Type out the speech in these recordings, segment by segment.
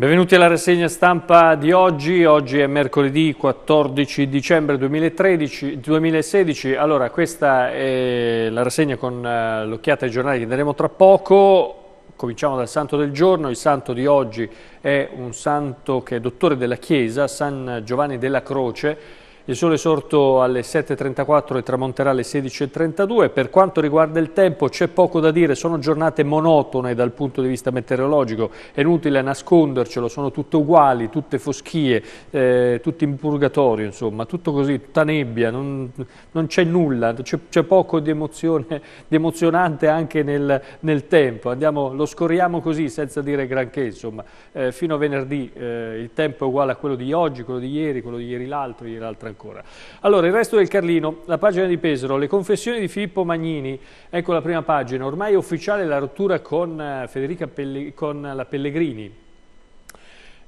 Benvenuti alla rassegna stampa di oggi, oggi è mercoledì 14 dicembre 2013, 2016, allora questa è la rassegna con eh, l'occhiata ai giornali che daremo tra poco, cominciamo dal santo del giorno, il santo di oggi è un santo che è dottore della Chiesa, San Giovanni della Croce, il sole è sorto alle 7.34 e tramonterà alle 16.32. Per quanto riguarda il tempo c'è poco da dire, sono giornate monotone dal punto di vista meteorologico, è inutile nascondercelo, sono tutte uguali, tutte foschie, eh, tutte in purgatorio, insomma, tutto così, tutta nebbia, non, non c'è nulla, c'è poco di, emozione, di, emozionante anche nel, nel tempo. Andiamo, lo scorriamo così senza dire granché, insomma. Eh, fino a venerdì eh, il tempo è uguale a quello di oggi, quello di ieri, quello di ieri l'altro, ieri l'altra ancora. Allora, il resto del Carlino, la pagina di Pesaro, le confessioni di Filippo Magnini, ecco la prima pagina, ormai è ufficiale la rottura con, eh, Federica Pelle, con la Pellegrini.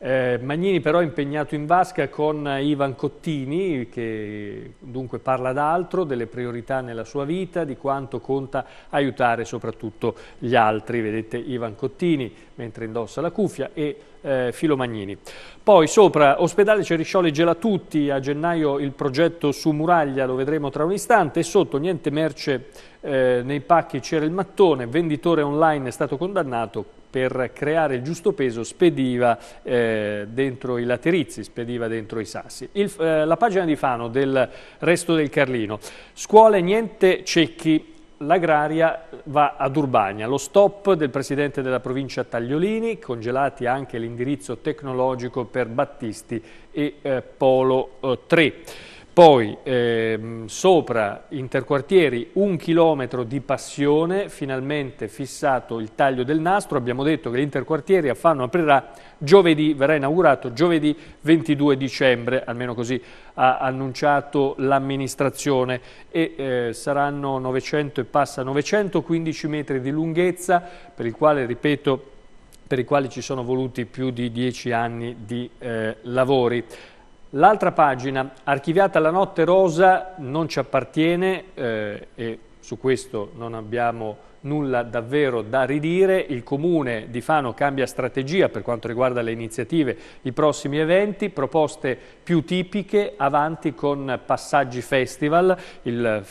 Eh, Magnini però è impegnato in vasca con eh, Ivan Cottini che dunque parla d'altro, delle priorità nella sua vita, di quanto conta aiutare soprattutto gli altri, vedete Ivan Cottini mentre indossa la cuffia e eh, Filomagnini. Poi sopra ospedale Cerisciole Gelatutti, a gennaio il progetto su muraglia, lo vedremo tra un istante, e sotto niente merce eh, nei pacchi c'era il mattone, venditore online è stato condannato per creare il giusto peso spediva eh, dentro i laterizi, spediva dentro i sassi. Il, eh, la pagina di Fano del resto del Carlino. Scuole niente cecchi, l'agraria va ad Urbania, lo stop del presidente della provincia Tagliolini, congelati anche l'indirizzo tecnologico per Battisti e eh, Polo eh, 3. Poi ehm, sopra interquartieri un chilometro di passione, finalmente fissato il taglio del nastro, abbiamo detto che l'interquartieri a Fano aprirà giovedì, verrà inaugurato giovedì 22 dicembre, almeno così ha annunciato l'amministrazione e eh, saranno 900 e passa 915 metri di lunghezza per il quale, ripeto, per i quali ci sono voluti più di 10 anni di eh, lavori. L'altra pagina, archiviata la notte rosa, non ci appartiene eh, e su questo non abbiamo nulla davvero da ridire. Il comune di Fano cambia strategia per quanto riguarda le iniziative, i prossimi eventi, proposte più tipiche, avanti con Passaggi Festival, il,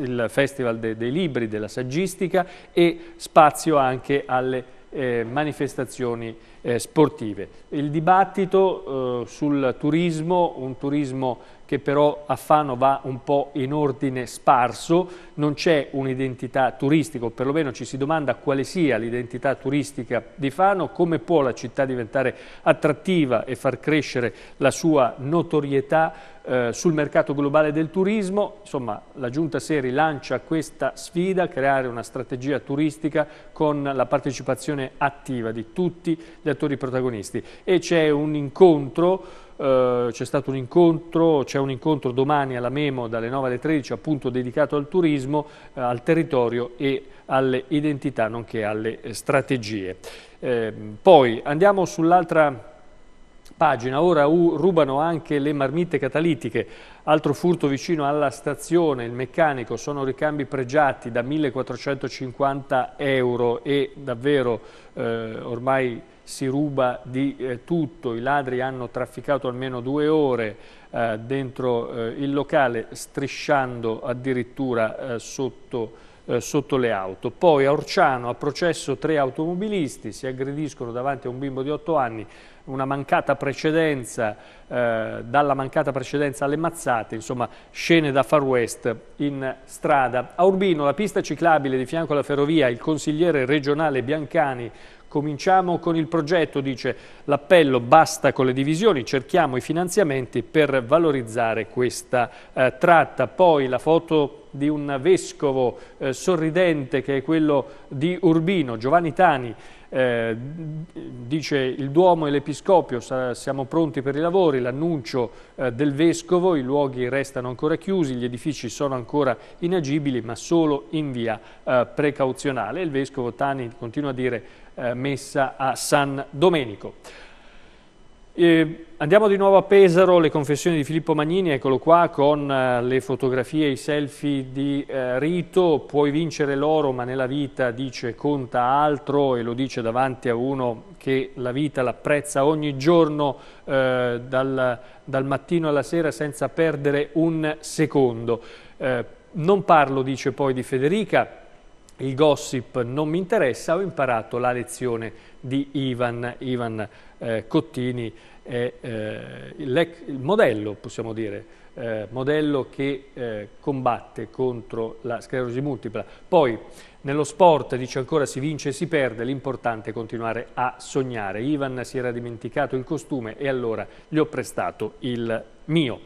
il festival de, dei libri, della saggistica e spazio anche alle eh, manifestazioni eh, sportive. Il dibattito eh, sul turismo, un turismo che però a Fano va un po' in ordine sparso, non c'è un'identità turistica, o perlomeno ci si domanda quale sia l'identità turistica di Fano, come può la città diventare attrattiva e far crescere la sua notorietà eh, sul mercato globale del turismo. Insomma, la Giunta Seri lancia questa sfida, creare una strategia turistica con la partecipazione attiva di tutti gli attori protagonisti. E c'è un incontro eh, c'è stato un incontro, c'è un incontro domani alla Memo dalle 9 alle 13 appunto dedicato al turismo, eh, al territorio e alle identità nonché alle eh, strategie. Ehm, poi andiamo sull'altra pagina, ora rubano anche le marmitte catalitiche, altro furto vicino alla stazione, il meccanico, sono ricambi pregiati da 1450 euro e davvero eh, ormai si ruba di eh, tutto, i ladri hanno trafficato almeno due ore eh, dentro eh, il locale strisciando addirittura eh, sotto, eh, sotto, le auto. Poi a Orciano a processo tre automobilisti, si aggrediscono davanti a un bimbo di otto anni, una mancata precedenza, eh, dalla mancata precedenza alle mazzate, insomma scene da far west in strada. A Urbino la pista ciclabile di fianco alla ferrovia, il consigliere regionale Biancani Cominciamo con il progetto, dice l'appello, basta con le divisioni, cerchiamo i finanziamenti per valorizzare questa eh, tratta. Poi la foto di un vescovo eh, sorridente che è quello di Urbino, Giovanni Tani, eh, dice il Duomo e l'Episcopio siamo pronti per i lavori, l'annuncio eh, del Vescovo, i luoghi restano ancora chiusi, gli edifici sono ancora inagibili ma solo in via eh, precauzionale. Il Vescovo Tani continua a dire eh, messa a San Domenico. E andiamo di nuovo a Pesaro, le confessioni di Filippo Magnini, eccolo qua con eh, le fotografie e i selfie di eh, Rito, puoi vincere l'oro ma nella vita dice conta altro e lo dice davanti a uno che la vita l'apprezza ogni giorno eh, dal, dal, mattino alla sera senza perdere un secondo. Eh, non parlo, dice poi, di Federica, il gossip non mi interessa, ho imparato la lezione di Ivan, Ivan eh, Cottini, è eh, il, modello, possiamo dire, eh, modello che eh, combatte contro la sclerosi multipla. Poi, nello sport, dice ancora, si vince e si perde, l'importante è continuare a sognare. Ivan si era dimenticato il costume e allora gli ho prestato il mio.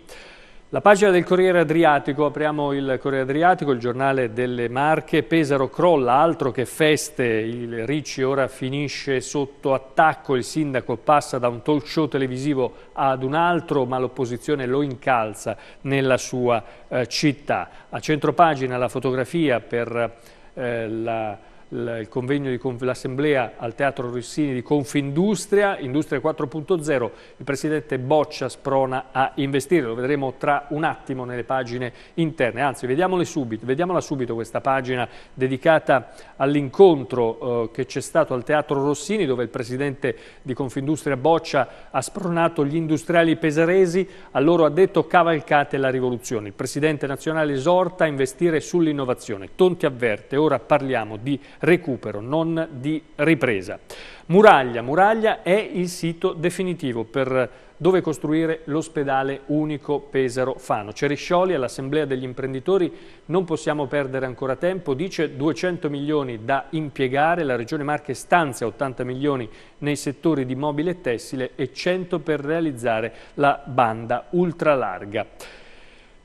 La pagina del Corriere Adriatico, apriamo il Corriere Adriatico, il giornale delle Marche, Pesaro crolla, altro che feste, il Ricci ora finisce sotto attacco, il sindaco passa da un talk show televisivo ad un altro, ma l'opposizione lo incalza nella sua eh, città. A centropagina la fotografia per eh, la il convegno dell'Assemblea al Teatro Rossini di Confindustria, Industria 4.0, il Presidente Boccia sprona a investire, lo vedremo tra un attimo nelle pagine interne, anzi subito, vediamola subito questa pagina dedicata all'incontro eh, che c'è stato al Teatro Rossini dove il Presidente di Confindustria Boccia ha spronato gli industriali pesaresi, a loro ha detto cavalcate la rivoluzione, il Presidente nazionale esorta a investire sull'innovazione, Tonti avverte, ora parliamo di recupero, non di ripresa. Muraglia, Muraglia è il sito definitivo per dove costruire l'ospedale unico Pesaro-Fano. Ceriscioli all'Assemblea degli imprenditori non possiamo perdere ancora tempo, dice 200 milioni da impiegare, la Regione Marche stanzia 80 milioni nei settori di mobile e tessile e 100 per realizzare la banda ultralarga.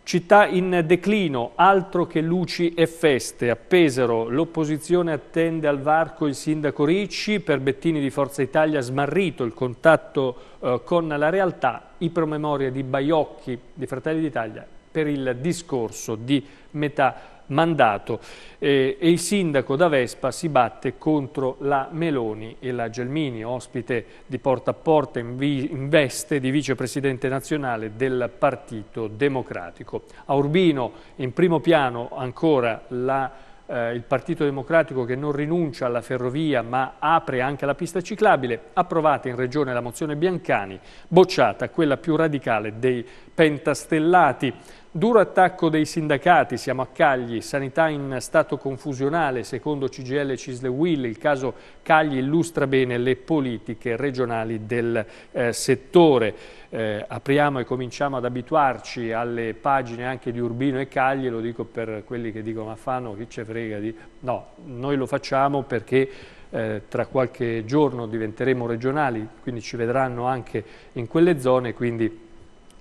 Città in declino, altro che luci e feste. A Pesaro l'opposizione attende al varco il sindaco Ricci, per Bettini di Forza Italia smarrito il contatto eh, con la realtà, i promemoria di Baiocchi di Fratelli d'Italia per il discorso di metà mandato eh, e il sindaco da Vespa si batte contro la Meloni e la Gelmini, ospite di porta a porta in, in veste di vicepresidente nazionale del Partito Democratico. A Urbino in primo piano ancora la eh, il Partito Democratico che non rinuncia alla ferrovia ma apre anche la pista ciclabile, approvata in Regione la mozione Biancani, bocciata quella più radicale dei pentastellati. Duro attacco dei sindacati, siamo a Cagli, sanità in stato confusionale, secondo CGL Cisle Will, il caso Cagli illustra bene le politiche regionali del eh, settore. Eh, apriamo e cominciamo ad abituarci alle pagine anche di Urbino e Cagli, lo dico per quelli che dicono ma fanno chi ce frega di... No, noi lo facciamo perché eh, tra qualche giorno diventeremo regionali, quindi ci vedranno anche in quelle zone, quindi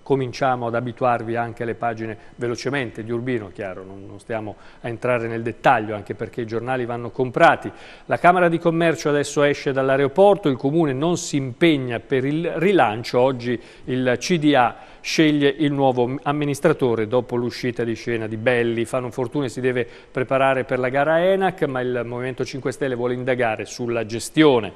cominciamo ad abituarvi anche alle pagine velocemente di Urbino, chiaro, non, non stiamo a entrare nel dettaglio anche perché i giornali vanno comprati. La Camera di Commercio adesso esce dall'aeroporto, il Comune non si impegna per il rilancio, oggi il CDA sceglie il nuovo amministratore dopo l'uscita di scena di Belli. Fanno fortune si deve preparare per la gara ENAC, ma il Movimento 5 Stelle vuole indagare sulla gestione.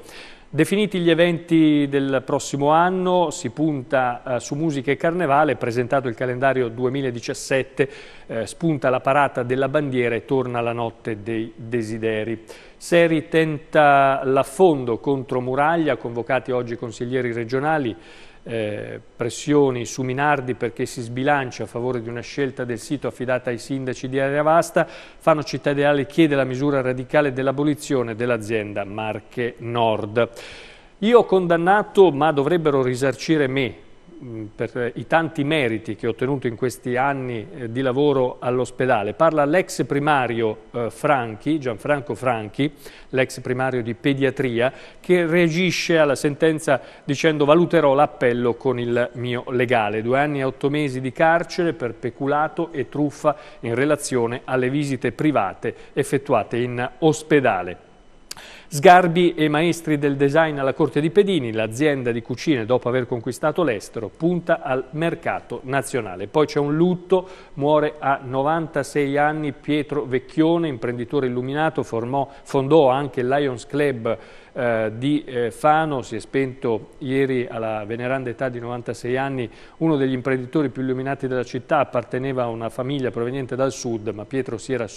Definiti gli eventi del prossimo anno, si punta eh, su musica e carnevale, presentato il calendario 2017, eh, spunta la parata della bandiera e torna la notte dei desideri. Seri tenta l'affondo contro Muraglia, convocati oggi consiglieri regionali, eh, pressioni su Minardi perché si sbilancia a favore di una scelta del sito affidata ai sindaci di Area Vasta, Fano Città Ideale chiede la misura radicale dell'abolizione dell'azienda Marche Nord. Io ho condannato, ma dovrebbero risarcire me, Mm, per eh, i tanti meriti che ho ottenuto in questi anni eh, di lavoro all'ospedale. Parla l'ex primario eh, Franchi, Gianfranco Franchi, l'ex primario di pediatria, che reagisce alla sentenza dicendo valuterò l'appello con il mio legale. Due anni e otto mesi di carcere per peculato e truffa in relazione alle visite private effettuate in ospedale. Sgarbi e maestri del design alla Corte di Pedini, l'azienda di cucine dopo aver conquistato l'estero, punta al mercato nazionale. Poi c'è un lutto, muore a 96 anni Pietro Vecchione, imprenditore illuminato, formò, fondò anche il Lions Club eh, di eh, Fano, si è spento ieri alla veneranda età di 96 anni, uno degli imprenditori più illuminati della città, apparteneva a una famiglia proveniente dal sud, ma Pietro si era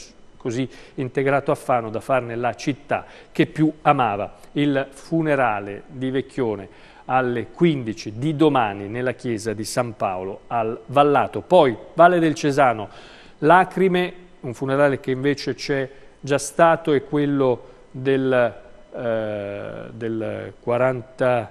così integrato a Fano da farne la città che più amava. Il funerale di Vecchione alle 15 di domani nella chiesa di San Paolo al Vallato. Poi Valle del Cesano, Lacrime, un funerale che invece c'è già stato è quello del, eh, del 40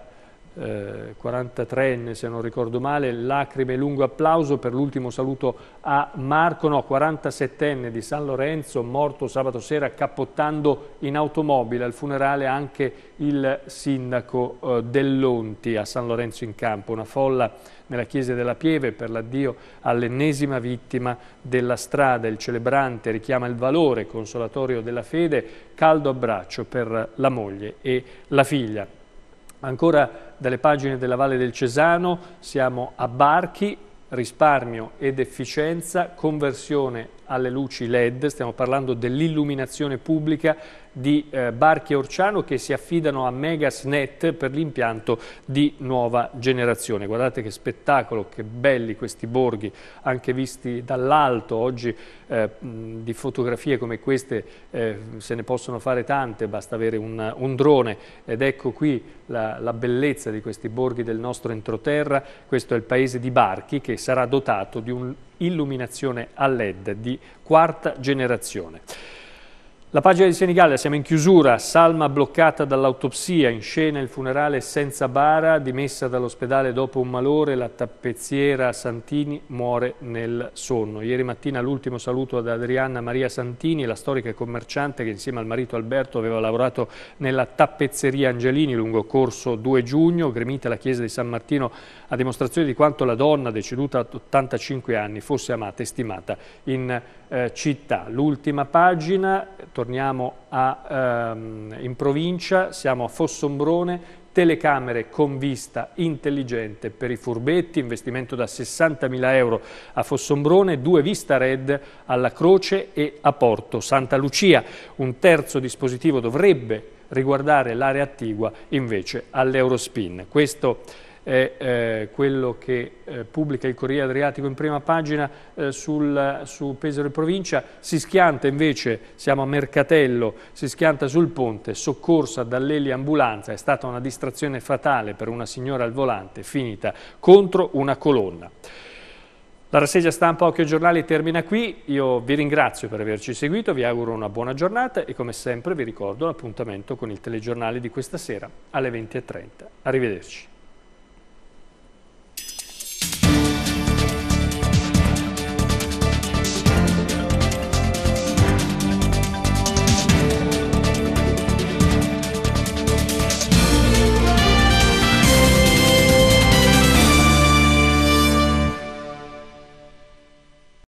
43enne eh, se non ricordo male, lacrime e lungo applauso per l'ultimo saluto a Marco, no, 47enne di San Lorenzo, morto sabato sera cappottando in automobile al funerale anche il sindaco eh, Dell'Onti a San Lorenzo in Campo, una folla nella chiesa della Pieve per l'addio all'ennesima vittima della strada. Il celebrante richiama il valore consolatorio della fede, caldo abbraccio per la moglie e la figlia. Ancora dalle pagine della Valle del Cesano siamo a Barchi, risparmio ed efficienza, conversione alle luci LED, stiamo parlando dell'illuminazione pubblica di eh, Barchi e Orciano che si affidano a Megasnet per l'impianto di nuova generazione. Guardate che spettacolo, che belli questi borghi, anche visti dall'alto. Oggi eh, di fotografie come queste eh, se ne possono fare tante, basta avere un, un drone. Ed ecco qui la, la bellezza di questi borghi del nostro entroterra. Questo è il paese di Barchi che sarà dotato di un'illuminazione a LED di quarta generazione. La pagina di Senigallia, siamo in chiusura, salma bloccata dall'autopsia, in scena il funerale senza bara, dimessa dall'ospedale dopo un malore, la tappezziera Santini muore nel sonno. Ieri mattina l'ultimo saluto ad Adriana Maria Santini, la storica commerciante che insieme al marito Alberto aveva lavorato nella tappezzeria Angelini lungo corso 2 giugno, gremita la chiesa di San Martino a dimostrazione di quanto la donna deceduta ad 85 anni fosse amata e stimata in eh, città. L'ultima pagina torniamo a, ehm, in provincia, siamo a Fossombrone, telecamere con vista intelligente per i furbetti, investimento da 60.000 euro a Fossombrone, due vista red alla Croce e a Porto Santa Lucia. Un terzo dispositivo dovrebbe riguardare l'area attigua invece all'Eurospin. Questo è eh, quello che eh, pubblica il Corriere Adriatico in prima pagina eh, sul, su Pesaro e provincia, si schianta invece, siamo a Mercatello, si schianta sul ponte, soccorsa dall'Eli ambulanza, è stata una distrazione fatale per una signora al volante, finita contro una colonna. La rassegna stampa Occhio Giornali termina qui, io vi ringrazio per averci seguito, vi auguro una buona giornata e come sempre vi ricordo l'appuntamento con il telegiornale di questa sera alle 20.30. Arrivederci.